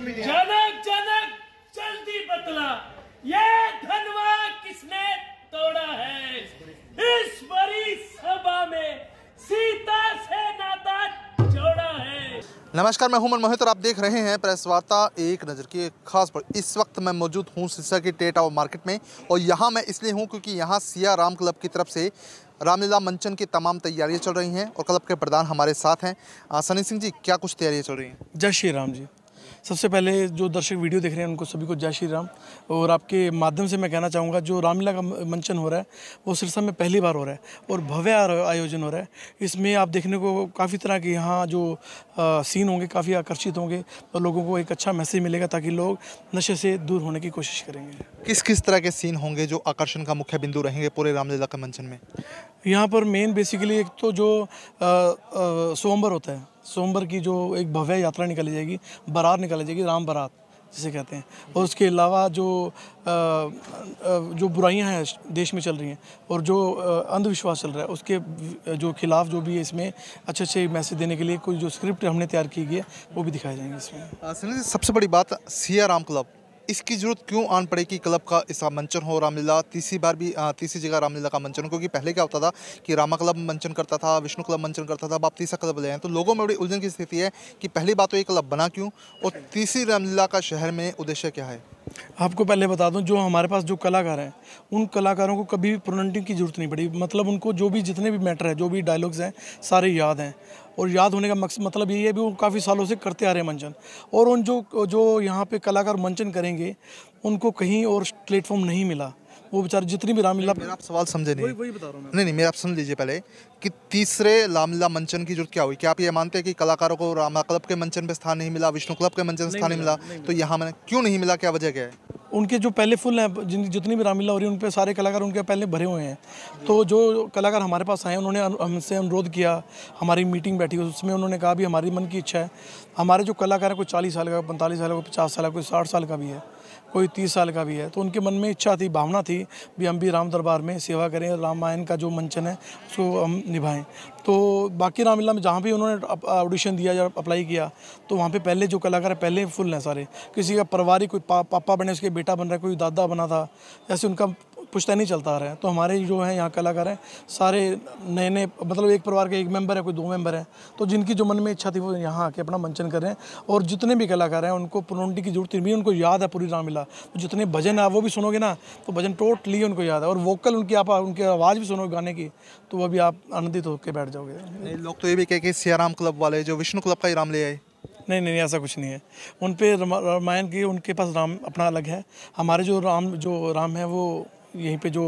जनक जनक जल्दी बतला ये धनवा किसने तोड़ा है इस बड़ी सभा में सीता से नाता जोड़ा है नमस्कार मैं हुमन मोहित और आप देख रहे हैं प्रेस वार्ता एक नज़र की खास पर इस वक्त मैं मौजूद हूं सिरसा के टेट आवर मार्केट में और यहां मैं इसलिए हूं क्योंकि यहां सिया राम क्लब की तरफ से रामलीला मंचन की तमाम तैयारियां चल रही हैं और क्लब के प्रधान हमारे साथ हैं सनी सिंह जी क्या कुछ तैयारियां चल रही हैं जय श्री राम जी सबसे पहले जो दर्शक वीडियो देख रहे हैं उनको सभी को जय श्री राम और आपके माध्यम से मैं कहना चाहूँगा जो रामलीला का मंचन हो रहा है वो सिरसा में पहली बार हो रहा है और भव्य आयोजन हो रहा है इसमें आप देखने को काफ़ी तरह के यहाँ जो आ, सीन होंगे काफ़ी आकर्षित होंगे और लोगों को एक अच्छा मैसेज मिलेगा ताकि लोग नशे से दूर होने की कोशिश करेंगे किस किस तरह के सीन होंगे जो आकर्षण का मुख्य बिंदु रहेंगे पूरे रामलीला का मंचन में यहाँ पर मेन बेसिकली एक तो जो सोमवार होता है सोमवार की जो एक भव्य यात्रा निकाली जाएगी बारात निकाली जाएगी राम बरात जिसे कहते हैं और उसके अलावा जो आ, जो बुराइयां हैं देश में चल रही हैं और जो अंधविश्वास चल रहा है उसके जो खिलाफ जो भी है इसमें अच्छे अच्छे मैसेज देने के लिए कोई जो स्क्रिप्ट हमने तैयार की गई है वो भी दिखाई जाएंगे इसमें सबसे बड़ी बात सिया राम क्लब इसकी ज़रूरत क्यों आन पड़े कि क्लब का इसका मंचन हो रामलीला तीसरी बार भी तीसरी जगह रामलीला का मंचन क्योंकि पहले क्या होता था कि रामा क्लब मंचन करता था विष्णु क्लब मंचन करता था आप तीसरा क्लब ले आए तो लोगों में बड़ी उलझन की स्थिति है कि पहली बात तो ये क्लब बना क्यों और तीसरी रामलीला का शहर में उद्देश्य क्या है आपको पहले बता दूं जो हमारे पास जो कलाकार हैं उन कलाकारों को कभी भी प्रोनटिंग की ज़रूरत नहीं पड़ी मतलब उनको जो भी जितने भी मैटर हैं जो भी डायलॉग्स हैं सारे याद हैं और याद होने का मकसद मतलब यही है भी वो काफ़ी सालों से करते आ रहे हैं मंचन और उन जो जो यहाँ पे कलाकार मंचन करेंगे उनको कहीं और प्लेटफॉर्म नहीं मिला वो बेचारे जितनी भी रामलीला मेरा आप सवाल समझे नहीं वही बता रहा हूँ नहीं नहीं मेरा आप समझ लीजिए पहले कि तीसरे रामलीला मंचन की जरूरत क्या हुई क्या आप ये मानते हैं कि कलाकारों को रामा क्लब के मंचन पे स्थान नहीं मिला विष्णु क्लब के मंचन स्थान नहीं मिला तो यहाँ मैंने क्यों नहीं मिला क्या वजह क्या है उनके जो पहले फुल हैं जिन जितनी भी रामलीला हो रही है उन पर सारे कलाकार उनके पहले भरे हुए हैं तो जो कलाकार हमारे पास आए उन्होंने हमसे अनुरोध किया हमारी मीटिंग बैठी उसमें उन्होंने कहा भी हमारी मन की इच्छा है हमारे जो कलाकार हैं कोई चालीस साल का पैंतालीस साल का कोई पचास साल का कोई साठ साल का भी है कोई तीस साल का भी है तो उनके मन में इच्छा थी भावना थी भी हम भी राम दरबार में सेवा करें रामायण का जो मंचन है उसको हम निभाएं तो बाकी रामलीला में जहाँ भी उन्होंने ऑडिशन दिया या अप्लाई किया तो वहाँ पे पहले जो कलाकार है पहले फुल हैं सारे किसी का परिवारिक कोई पा, पापा बने उसके बेटा बन रहा है कोई दादा बना था ऐसे उनका पुश्तैनी चलता आ रहा है तो हमारे जो हैं यहाँ कलाकार हैं सारे नए नए मतलब एक परिवार के एक मेंबर है कोई दो मेंबर हैं तो जिनकी जो मन में इच्छा थी वो यहाँ आके अपना मंचन कर रहे हैं और जितने भी कलाकार हैं उनको पुनरुटी की जरूरत भी उनको याद है पूरी रामलीला तो जितने भजन है वो भी सुनोगे ना तो भजन टोटली उनको याद है और वोकल उनकी आप उनकी आवाज़ भी सुनोगे गाने की तो वह भी आप आनंदित होकर बैठ जाओगे लोग तो ये भी कहे कि सियाराम क्लब वाले जो विष्णु क्लब का ही राम ले आए नहीं नहीं ऐसा कुछ नहीं है उन पे रामायण के उनके पास राम अपना अलग है हमारे जो राम जो राम है वो यहीं पे जो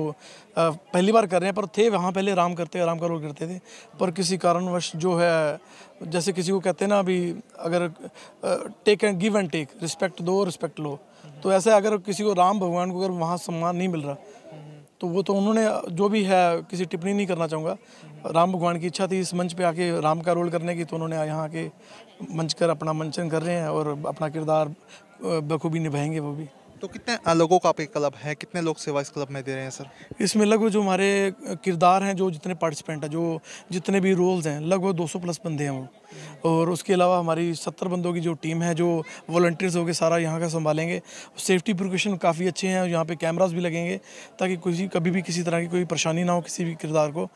पहली बार कर रहे हैं पर थे वहाँ पहले राम करते आराम का रोल करते थे पर किसी कारणवश जो है जैसे किसी को कहते हैं ना अभी अगर take and give and take respect दो रिस्पेक्ट लो तो ऐसे अगर किसी को राम भगवान को अगर वहाँ सम्मान नहीं मिल रहा तो वो तो उन्होंने जो भी है किसी टिप्पणी नहीं करना चाहूँगा राम भगवान की इच्छा थी इस मंच पे आके राम का रोल करने की तो उन्होंने यहाँ आके मंच कर अपना मंचन कर रहे हैं और अपना किरदार बखूबी निभाएंगे वो भी तो कितने लोगों का आप एक क्लब है कितने लोग सेवा इस क्लब में दे रहे हैं सर इसमें लगभग जो हमारे किरदार हैं जो जितने पार्टिसिपेंट हैं जो जितने भी रोल्स हैं लगभग 200 प्लस बंदे हैं वो और उसके अलावा हमारी सत्तर बंदों की जो टीम है जो वॉल्टियर्स होकर सारा यहाँ का संभालेंगे सेफ्टी प्रिकॉशन काफ़ी अच्छे हैं और यहाँ पर कैमराज भी लगेंगे ताकि किसी कभी भी किसी तरह की कोई परेशानी ना हो किसी भी किरदार को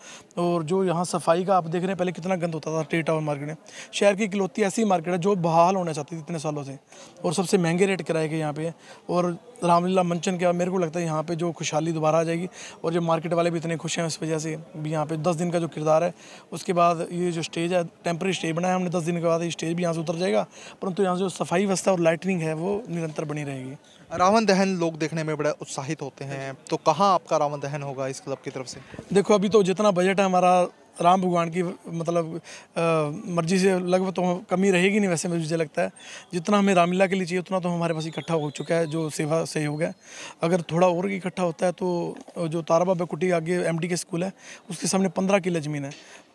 और जो यहाँ सफाई का आप देख रहे हैं पहले कितना गंद होता था टेट और मार्केट में शहर की इकलौती ऐसी मार्केट है जो बहाल होना चाहती थी इतने सालों से और सबसे महंगे रेट किराए के यहाँ पर और रामलीला मंचन के बाद मेरे को लगता है यहाँ पे जो खुशहाली दोबारा आ जाएगी और जो मार्केट वाले भी इतने खुश हैं इस वजह से भी यहाँ पे दस दिन का जो किरदार है उसके बाद ये जो स्टेज है टेम्प्रेरी स्टेज बनाया हमने दस दिन के बाद ये स्टेज भी यहाँ से उतर जाएगा परंतु यहाँ यहाँ जो सफाई व्यवस्था और लाइटनिंग है वो निरंतर बनी रहेगी रावण दहन लोग देखने में बड़ा उत्साहित होते हैं तो कहाँ आपका रावण दहन होगा इस क्लब की तरफ से देखो अभी तो जितना बजट है हमारा राम भगवान की मतलब आ, मर्जी से लगभग तो कमी रहेगी नहीं वैसे मुझे लगता है जितना हमें रामलीला के लिए चाहिए उतना तो हमारे पास इकट्ठा हो चुका है जो सेवा सहयोग है अगर थोड़ा और इकट्ठा होता है तो जो तारा बाबा कुटी आगे एम के स्कूल है उसके सामने पंद्रह किले ज़मीन है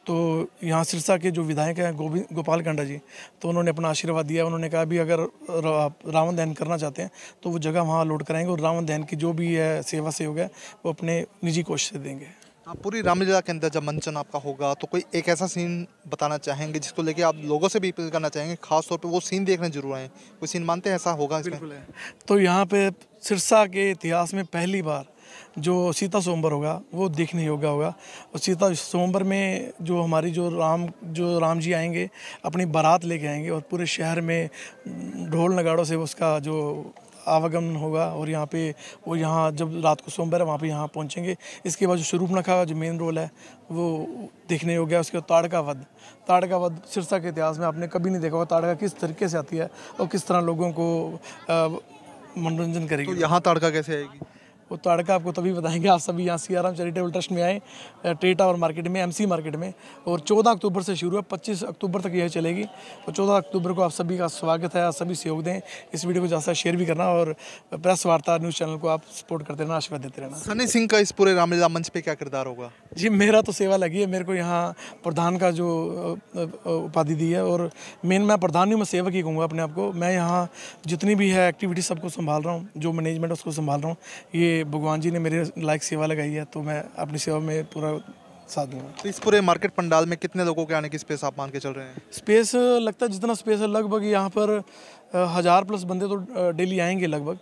तो यहाँ सिरसा के जो विधायक हैं गोविंद गोपाल कंडा जी तो उन्होंने अपना आशीर्वाद दिया उन्होंने कहा भी अगर रावण दहन करना चाहते हैं तो वो जगह वहाँ लोड कराएंगे और रावण दहन की जो भी है सेवा सहयोग है वो अपने निजी कोष से देंगे आप पूरी रामलीला के अंदर जब मंचन आपका होगा तो कोई एक ऐसा सीन बताना चाहेंगे जिसको लेके आप लोगों से भी अपील करना चाहेंगे खास तौर पे वो सीन देखने जरूर आए कोई सीन मानते हैं ऐसा होगा इसमें तो यहाँ पे सिरसा के इतिहास में पहली बार जो सीता सोमवर होगा वो देखने योगा होगा और सीता सोमवर में जो हमारी जो राम जो राम जी आएंगे अपनी बारात लेके आएंगे और पूरे शहर में ढोल नगाड़ों से उसका जो आवागमन होगा और यहाँ पे वो यहाँ जब रात को सोमवार है वहाँ पे यहाँ पहुँचेंगे इसके बाद जो स्वरूप नखा का जो मेन रोल है वो देखने योग्य है उसके बाद ताड़का वध ताड़का वध सिरसा के इतिहास में आपने कभी नहीं देखा होगा ताड़का किस तरीके से आती है और किस तरह लोगों को मनोरंजन करेगी तो यहाँ ताड़का कैसे आएगी वो तो आपको तभी बताएंगे आप सभी यहाँ सी चैरिटेबल ट्रस्ट में आए टेटा और मार्केट में एमसी मार्केट में और 14 अक्टूबर से शुरू है 25 अक्टूबर तक यह चलेगी तो 14 अक्टूबर को आप सभी का स्वागत है आप सभी सहयोग दें इस वीडियो को ज़्यादा शेयर भी करना और प्रेस वार्ता न्यूज़ चैनल को आप सपोर्ट करते रहना आशीर्वाद देते रहना सनी सिंह का इस पूरे रामलीला मंच पर क्या किरदार होगा जी मेरा तो सेवा लगी है मेरे को यहाँ प्रधान का जो उपाधि दी है और मेन मैं प्रधान ही मैं सेवक ही कहूँगा अपने आप को मैं यहाँ जितनी भी है एक्टिविटी सबको संभाल रहा हूँ जो मैनेजमेंट उसको संभाल रहा हूँ ये भगवान जी ने मेरे लायक सेवा लगाई है तो मैं अपनी सेवा में पूरा साथ दूंगा तो इस पूरे मार्केट पंडाल में कितने लोगों के आने की स्पेस आप मान के चल रहे हैं स्पेस लगता है जितना स्पेस है लगभग यहाँ पर हज़ार प्लस बंदे तो डेली आएंगे लगभग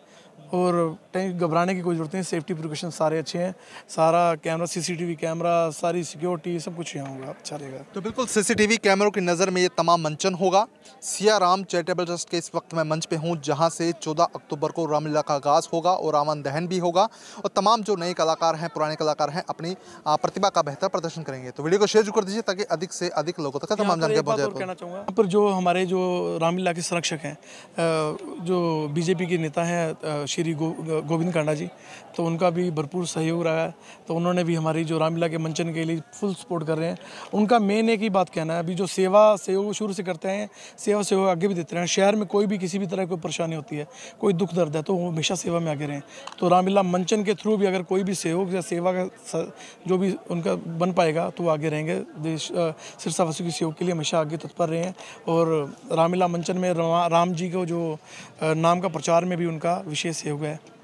और टैंक घबराने की कोई ज़रूरत नहीं सेफ्टी प्रिकॉशन सारे अच्छे हैं सारा कैमरा सीसीटीवी कैमरा सारी सिक्योरिटी सब कुछ यहाँ होगा अच्छा रहेगा तो बिल्कुल सीसीटीवी कैमरों की नज़र में ये तमाम मंचन होगा सिया राम चैरिटेबल ट्रस्ट के इस वक्त मैं मंच पे हूँ जहाँ से 14 अक्टूबर को रामलीला का आगाज़ होगा और रावण दहन भी होगा और तमाम जो नए कलाकार हैं पुराने कलाकार हैं अपनी प्रतिभा का बेहतर प्रदर्शन करेंगे तो वीडियो को शेयर कर दीजिए ताकि अधिक से अधिक लोगों तक तमाम जानकारी पहुँच जाए तो। कहना चाहूँगा यहाँ पर जो हमारे जो रामलीला के संरक्षक हैं जो बीजेपी के नेता हैं श्री गो, गोविंद कांडा जी तो उनका भी भरपूर सहयोग रहा है तो उन्होंने भी हमारी जो रामलीला के मंचन के लिए फुल सपोर्ट कर रहे हैं उनका मेन एक ही बात कहना है अभी जो सेवा सहयोग शुरू से करते हैं सेवा सहयोग आगे भी देते हैं शहर में कोई भी किसी भी तरह की कोई परेशानी होती है कोई दुख दर्द है तो वो हमेशा सेवा में आगे रहें तो रामलीला मंचन के थ्रू भी अगर कोई भी सहयोग या सेवा का जो भी उनका बन पाएगा तो वो आगे रहेंगे देश वसु की सेवा के लिए हमेशा आगे तत्पर रहे हैं और रामलीला मंचन में राम जी को जो नाम का प्रचार में भी उनका विशेष Okay.